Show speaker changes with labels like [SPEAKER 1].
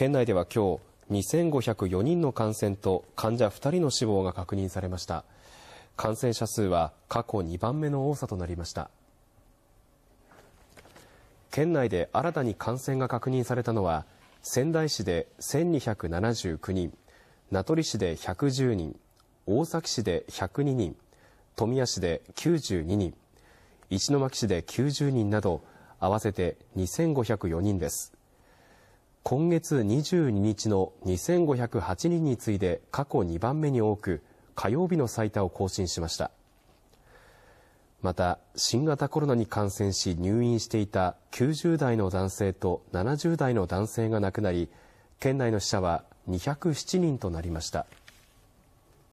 [SPEAKER 1] 県内では今日2504人の感染と患者2人の死亡が確認されました感染者数は過去2番目の多さとなりました県内で新たに感染が確認されたのは仙台市で1279人名取市で110人大崎市で102人富谷市で92人石巻市で90人など合わせて2504人です今月22日の2508人に次いで過去2番目に多く、火曜日の最多を更新しました。また、新型コロナに感染し入院していた90代の男性と70代の男性が亡くなり、県内の死者は207人となりました。